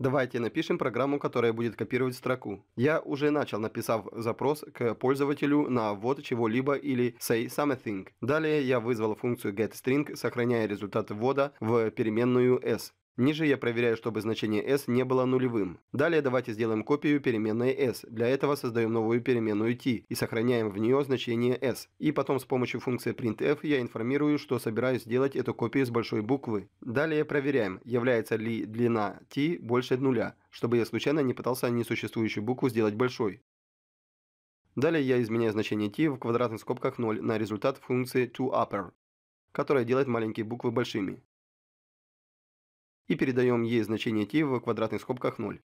Давайте напишем программу, которая будет копировать строку. Я уже начал, написав запрос к пользователю на ввод чего-либо или say something. Далее я вызвал функцию getString, сохраняя результат ввода в переменную s. Ниже я проверяю, чтобы значение s не было нулевым. Далее давайте сделаем копию переменной s. Для этого создаем новую переменную t и сохраняем в нее значение s. И потом с помощью функции printf я информирую, что собираюсь сделать эту копию с большой буквы. Далее проверяем, является ли длина t больше нуля, чтобы я случайно не пытался несуществующую букву сделать большой. Далее я изменяю значение t в квадратных скобках 0 на результат функции toUpper, которая делает маленькие буквы большими и передаем ей значение t в квадратных скобках 0.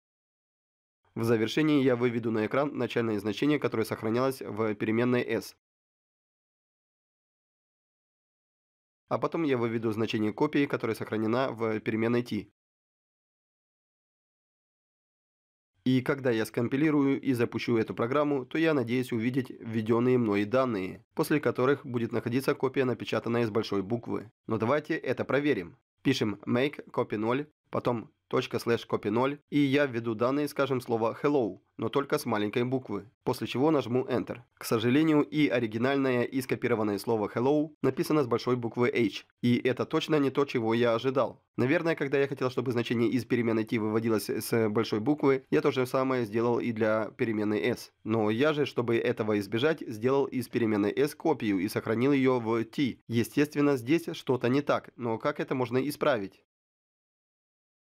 В завершении я выведу на экран начальное значение, которое сохранялось в переменной s. А потом я выведу значение копии, которая сохранена в переменной t. И когда я скомпилирую и запущу эту программу, то я надеюсь увидеть введенные мной данные, после которых будет находиться копия, напечатанная с большой буквы. Но давайте это проверим пишем make copy 0, потом hello.copy0 и я введу данные, скажем, слово hello, но только с маленькой буквы, после чего нажму Enter. К сожалению, и оригинальное, и скопированное слово hello написано с большой буквы H, и это точно не то, чего я ожидал. Наверное, когда я хотел, чтобы значение из переменной t выводилось с большой буквы, я то же самое сделал и для переменной s. Но я же, чтобы этого избежать, сделал из переменной s копию и сохранил ее в t. Естественно, здесь что-то не так, но как это можно исправить?